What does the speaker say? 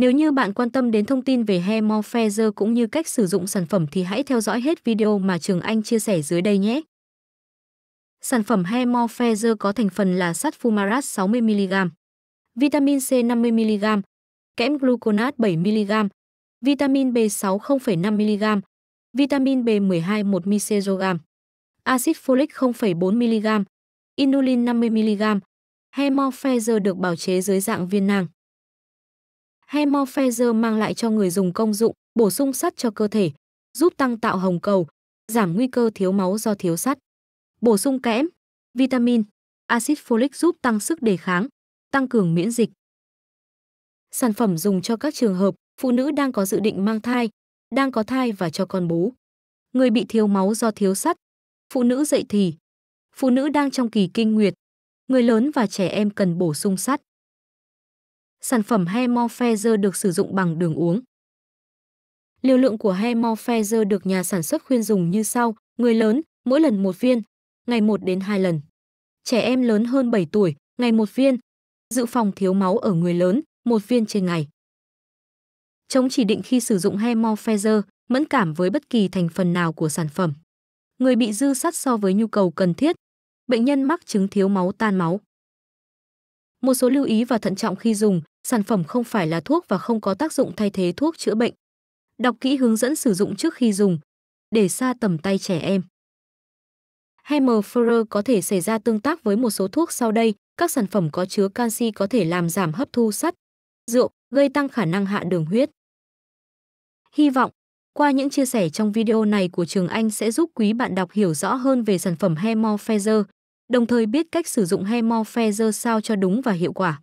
Nếu như bạn quan tâm đến thông tin về hair moisturizer cũng như cách sử dụng sản phẩm thì hãy theo dõi hết video mà Trường Anh chia sẻ dưới đây nhé. Sản phẩm hair moisturizer có thành phần là sắt fumarat 60mg, vitamin C 50mg, kẽm gluconat 7mg, vitamin B6 0,5mg, vitamin B12 1 mcg, axit folic 0,4mg, inulin 50mg. Hemophaser được bào chế dưới dạng viên nang. Hemor mang lại cho người dùng công dụng, bổ sung sắt cho cơ thể, giúp tăng tạo hồng cầu, giảm nguy cơ thiếu máu do thiếu sắt. Bổ sung kẽm, vitamin, axit folic giúp tăng sức đề kháng, tăng cường miễn dịch. Sản phẩm dùng cho các trường hợp phụ nữ đang có dự định mang thai, đang có thai và cho con bú. Người bị thiếu máu do thiếu sắt, phụ nữ dậy thì, phụ nữ đang trong kỳ kinh nguyệt, người lớn và trẻ em cần bổ sung sắt sản phẩm Hemophaser được sử dụng bằng đường uống. Liều lượng của Hemophaser được nhà sản xuất khuyên dùng như sau, người lớn, mỗi lần một viên, ngày 1 đến 2 lần. Trẻ em lớn hơn 7 tuổi, ngày một viên. Dự phòng thiếu máu ở người lớn, một viên trên ngày. Chống chỉ định khi sử dụng Hemophaser, mẫn cảm với bất kỳ thành phần nào của sản phẩm. Người bị dư sắt so với nhu cầu cần thiết, bệnh nhân mắc chứng thiếu máu tan máu. Một số lưu ý và thận trọng khi dùng, sản phẩm không phải là thuốc và không có tác dụng thay thế thuốc chữa bệnh. Đọc kỹ hướng dẫn sử dụng trước khi dùng, để xa tầm tay trẻ em. Hemophilia có thể xảy ra tương tác với một số thuốc sau đây, các sản phẩm có chứa canxi có thể làm giảm hấp thu sắt, rượu, gây tăng khả năng hạ đường huyết. Hy vọng, qua những chia sẻ trong video này của Trường Anh sẽ giúp quý bạn đọc hiểu rõ hơn về sản phẩm Hemophilia, đồng thời biết cách sử dụng Hemophilia sao cho đúng và hiệu quả.